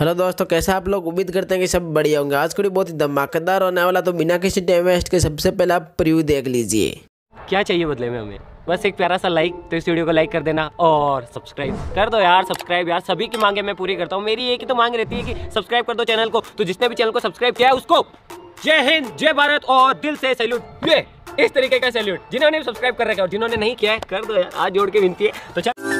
hello दोस्तों कैसे आप लोग उम्मीद करते हैं कि सब बढ़िया होंगे आज थोड़ी बहुत ही धमाकेदार होने वाला तो बिना किसी टाइम वेस्ट के सबसे पहले आप प्रिव्यू देख लीजिए क्या चाहिए बदले में हमें बस एक प्यारा सा लाइक तो इस वीडियो को लाइक कर देना और सब्सक्राइब कर दो यार सब्सक्राइब यार सभी की मांगे मैं पूरी करता हूँ मेरी एक ही तो मांग रहती है कि सब्सक्राइब कर दो चैनल को तो जिसने भी चैनल को सब्सक्राइब किया है उसको जय हिंद जय भारत और दिल से सैल्यूट इस तरीके का सैल्यूट जिन्होंने सब्सक्राइब कर रखा है जिन्होंने नहीं किया है कर दो यार आज जोड़ के विनती है तो चल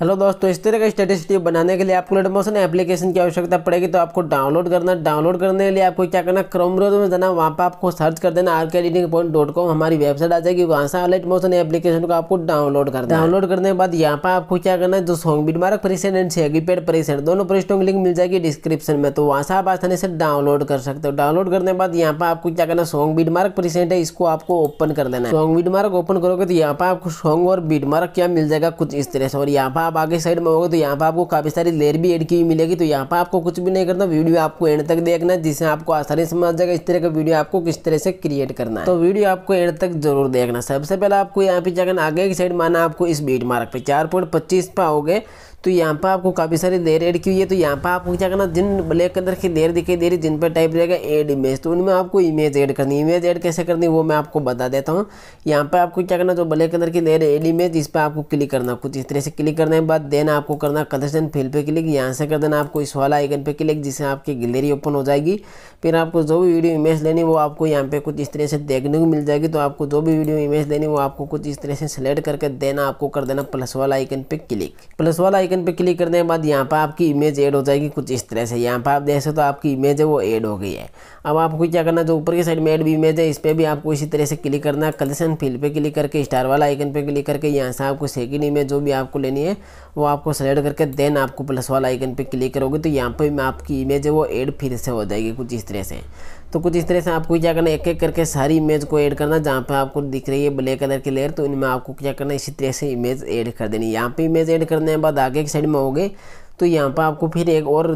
हेलो दोस्तों इस तरह का स्टेटिस्टिक बनाने के लिए आपको लेट मोशन एप्लीकेशन की आवश्यकता पड़ेगी तो आपको डाउनलोड करना डाउनलोड करने के लिए आपको क्या करना क्रोम ब्राउजर में जाना वहाँ पर आपको सर्च कर देना R K editing point dot com हमारी वेबसाइट आ जाएगी वहाँ से लेट मोशन एप्लीकेशन को आपको डाउनलोड करना डाउनलोड करने के बाद यहाँ पर आपको क्या करना है जो song beat mark percent and शेगी पेड परिसेंट दोनों परिस्टों की लिंक मिल जाएगी डिस्क्रिप्शन में तो वहाँ से आप आसानी से डाउनलोड कर सकते हो डाउनलोड करने के बाद यहाँ पर आपको क्या करना सॉन्ग बीट मार्क परिसेंट है इसको आपको ओपन कर देना है सॉन्ग बीट मार्क ओपन करोगे तो यहाँ पर आपको सॉन्ग और बीट मार्क क्या मिल जाएगा कुछ इस तरह से और यहाँ पर आप आगे साइड में होगे तो यहाँ पर आपको काफ़ी सारी लेयर भी एड की हुई मिलेगी तो यहाँ पर आपको कुछ भी नहीं करना वीडियो आपको एंड तक देखना जिससे आपको आसानी समझ जाएगा इस तरह का वीडियो आपको किस तरह से क्रिएट करना है तो वीडियो आपको एंड तक जरूर देखना सबसे पहले आपको यहाँ पे जाकर आगे की साइड माना आपको इस बीट मार्क पर चार पॉइंट पच्चीस पर आओगे तो यहाँ पर आपको काफ़ी सारी लेयर एड की हुई है तो यहाँ पर आपको क्या करना जिन ब्लैक कलर की लेयर दिखाई दे रही जिन पर टाइप रहेगा एड इमेज तो उनमें आपको इमेज ऐड करनी इमेज ऐड कैसे करनी वो मैं आपको बता देता हूँ यहाँ पर आपको क्या करना जो ब्लैक कलर की लेयर एड इमेज इस पर आपको क्लिक करना कुछ इस तरह से क्लिक करने के बाद देन आपको करना कलर्स फिल पर क्लिक यहाँ से कर देना आपको इस वाला आइकन पे क्लिक जिससे आपकी गैलरी ओपन हो जाएगी फिर आपको जो भी वीडियो इमेज लेनी वो आपको यहाँ पे कुछ इस तरह से देखने को मिल जाएगी तो आपको जो भी वीडियो इमेज लेनी वो आपको कुछ इस तरह से सेलेक्ट करके देना आपको कर देना प्लस वाला आइकन पे क्लिक प्लस वाला आइकन आइकन पर क्लिक करने के बाद यहाँ पर आपकी इमेज ऐड हो जाएगी कुछ इस तरह से यहाँ पर आप देख सकते हो आपकी इमेज है वो ऐड हो गई है अब आपको क्या करना जो ऊपर की साइड में ऐड भी इमेज है इस पर भी आपको इसी तरह से क्लिक करना है कलेक्शन फील्ड पे क्लिक करके स्टार वाला आइकन पर क्लिक करके यहाँ से आपको सेकेंड इमेज जो भी आपको लेनी है वो आपको सेलेक्ट करके देन आपको प्लस वाला आइकन पर क्लिक करोगे तो यहाँ पर आपकी इमेज है वो ऐड फिर से हो जाएगी कुछ इस तरह से तो कुछ इस तरह से आपको क्या करना एक एक करके सारी इमेज को ऐड करना जहाँ पे आपको दिख रही है ब्लैक कलर की लेयर तो इनमें आपको क्या करना इसी तरह से इमेज ऐड कर देनी यहाँ पे इमेज ऐड करने के बाद आगे की साइड में हो गए तो यहाँ पर आपको फिर एक और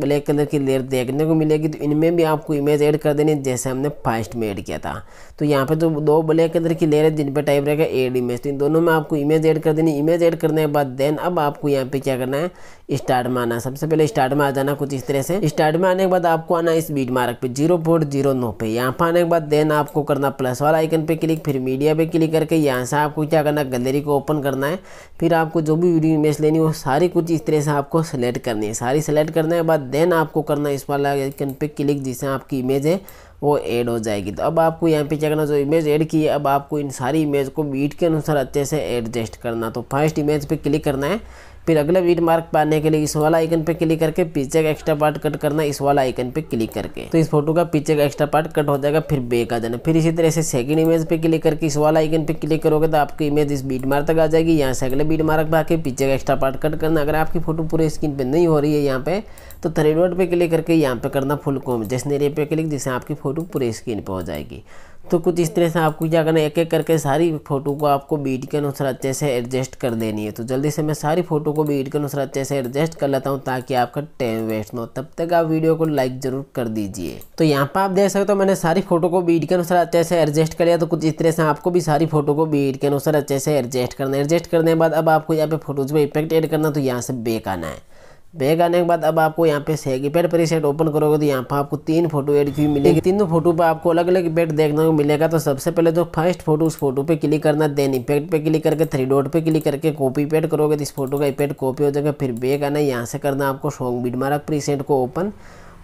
ब्लैक कलर की लेयर देखने को मिलेगी तो इनमें भी आपको इमेज ऐड कर देनी जैसे हमने फर्स्ट में ऐड किया था तो यहाँ पे तो दो ब्लैक कलर की लेयर है जिन पर टाइप रहेगा एड इमेज तो इन दोनों में आपको इमेज ऐड कर देनी इमेज ऐड करने के बाद देन अब आपको यहाँ पे क्या करना है स्टार्ट में आना सबसे पहले स्टार्ट में आ जाना कुछ इस तरह से स्टार्ट में आने के बाद आपको आना इस बीट मार्क पे जीरो पॉइंट जीरो नौ पे यहाँ पर आने के बाद देन आपको करना प्लस वाला आइकन पे क्लिक फिर मीडिया पे क्लिक करके यहाँ से आपको क्या करना गैलरी को ओपन करना है फिर आपको जो भी वीडियो इमेज लेनी वो सारी कुछ इस तरह से आपको सेलेक्ट करनी है सारी सेलेक्ट करने के बाद देन आपको करना इस वाला आइकन पे क्लिक जिससे आपकी इमेज है वो ऐड हो जाएगी तो अब आपको यहाँ पे क्या करना जो इमेज ऐड की है अब आपको इन सारी इमेज को बीट के अनुसार अच्छे से एडजस्ट करना तो फर्स्ट इमेज पे क्लिक करना है फिर अगला वीड मार्क पाने के लिए इस वाला आइकन पे क्लिक करके पीछे का एक्स्ट्रा पार्ट कट करना इस वाला आइकन पे क्लिक करके तो इस फोटो का पीछे का एक्स्ट्रा पार्ट कट हो जाएगा फिर बेक आ जाना फिर इसी तरह से सेकंड इमेज पे क्लिक करके इस वाला आइकन पे क्लिक करोगे तो आपकी इमेज इस बीट मार्क तक आ जाएगी यहाँ से अगले बीट मार्क पर आके पीछे का एक्स्ट्रा पार्ट कट करना अगर आपकी फोटो पूरे स्क्रीन पर नहीं हो रही है यहाँ पे तो थ्रेड वर्ड पर क्लिक करके यहाँ पे करना फुल कॉम जैसे पे क्लिक जिससे आपकी फोटो पूरे स्क्रीन पर हो जाएगी तो कुछ इस तरह से आपको क्या करना है एक एक करके सारी फ़ोटो को आपको बीट के अनुसार अच्छे से एडजस्ट कर देनी है तो जल्दी से मैं सारी फ़ोटो को बीट के अनुसार अच्छे से एडजस्ट कर लेता हूँ ताकि आपका टाइम वेस्ट ना हो तब तक आप वीडियो को लाइक ज़रूर कर दीजिए तो यहाँ पर आप देख सकते हो तो मैंने सारी फ़ोटो को बीट के अनुसार अच्छे से एडजस्ट कर लिया तो कुछ इस तरह से आपको भी सारी फ़ोटो को बीट के अनुसार अच्छे से एडजस्ट करना है एडजस्ट करने के बाद अब आपको यहाँ पर फोटोज़ में इफेक्ट एड करना तो यहाँ से बेक आना है बैग आने के बाद अब आपको यहाँ पे सेगी कीपैड पर सेट ओपन करोगे तो यहाँ पर आपको तीन फोटो एड की मिलेगी तीनों फोटो पर आपको अलग अलग पेड देखने को मिलेगा तो सबसे पहले तो फर्स्ट फोटो उस फोटो पे क्लिक करना देन इफेक्ट पे क्लिक करके थ्री डॉट पे क्लिक करके कॉपी पेड करोगे तो इस फोटो का इफेक्ट कॉपी हो जाएगा फिर बैग आना यहाँ से करना आपको सॉन्ग बीट मार्क प्रीसेट को ओपन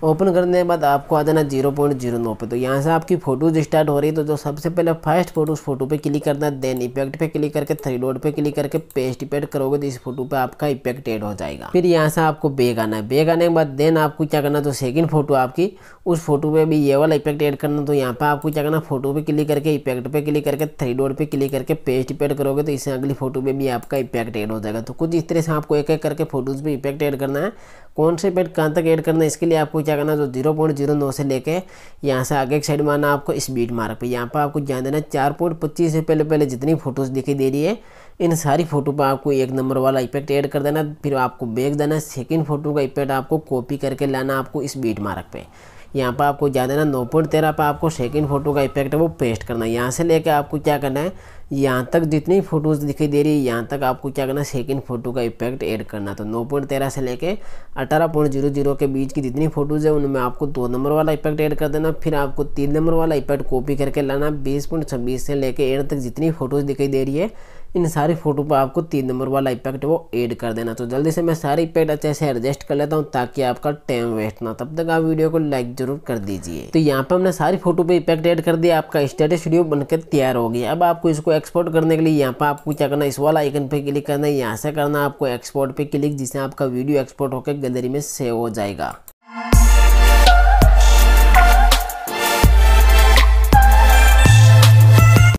ओपन करने के बाद आपको आ जाना जीरो पॉइंट जीरो नौ पे तो यहाँ से आपकी फोटोज स्टार्ट हो रही है तो जो सबसे पहले फर्स्ट फोटो उस फोटो पे क्लिक करना है देन इफेक्ट पे क्लिक करके थ्री डॉट पे क्लिक करके पेस्ट इफेक्ट करोगे तो इस फोटो पे आपका इफेक्ट एड हो जाएगा फिर यहाँ से आपको बेग आना है बेग आने के बाद देन आपको क्या करना जो सेकेंड फोटो आपकी उस फोटो पर भी ये वाला इफेक्ट एड करना तो यहाँ पर आपको क्या करना फोटो पर क्लिक करके इफेक्ट पे क्लिक करके थ्री डॉट पे क्लिक करके पेस्ट पेड करोगे तो इससे अगली फोटो पर भी आपका इफेक्ट एड हो जाएगा तो कुछ इस तरह से आपको एक एक करके फोटोज भी इफेक्ट एड करना है कौन से इफेक्ट कहाँ तक एड करना है इसके लिए आपको क्या करना जो जीरो पॉइंट जीरो नौ से लेके यहाँ से आगे एक साइड में आना आपको इस बीट मार्क पे यहाँ पर आपको ध्यान देना चार पॉइंट पच्चीस से पहले पहले जितनी फोटोज़ दिखी दे रही है इन सारी फ़ोटो पर आपको एक नंबर वाला इफेक्ट ऐड कर देना फिर आपको बैग देना सेकेंड फोटो का इफेक्ट आपको कॉपी करके लाना आपको इस बीट मार्क पर यहाँ पर आपको ज़्यादा ना नौ पॉइंट तेरह पर आपको सेकेंड फोटो का इफेक्ट है वो पेस्ट करना है यहाँ से लेकर आपको क्या करना है यहाँ तक जितनी फ़ोटोज़ दिखाई दे रही है यहाँ तक आपको क्या करना है सेकेंड फोटो का इफेक्ट ऐड करना तो नौ पॉइंट तेरह से लेके अठारह पॉइंट जीरो जीरो के बीच की जितनी फ़ोटोज़ है उनमें आपको दो नंबर वाला इफेक्ट ऐड कर देना फिर आपको तीन नंबर वाला इफेक्ट कॉपी करके लाना बीस पॉइंट छब्बीस से लेकर एड तक जितनी फ़ोटोज़ दिखाई दे रही है इन सारी फोटो पर आपको तीन नंबर वाला इफेक्ट वो ऐड कर देना तो जल्दी से मैं सारे इफेक्ट अच्छे से एडजस्ट कर लेता हूँ ताकि आपका टाइम वेस्ट ना तब तक आप वीडियो को लाइक जरूर कर दीजिए तो यहाँ पर हमने सारी फोटो पर इफेक्ट ऐड कर दिया आपका स्टेटस वीडियो बनकर तैयार हो गया अब आपको इसको एक्सपोर्ट करने के लिए यहाँ पर आपको क्या करना इस वाला आइकन पर क्लिक करना है यहाँ से करना आपको एक्सपोर्ट पर क्लिक जिससे आपका वीडियो एक्सपोर्ट होकर गैलरी में सेव हो जाएगा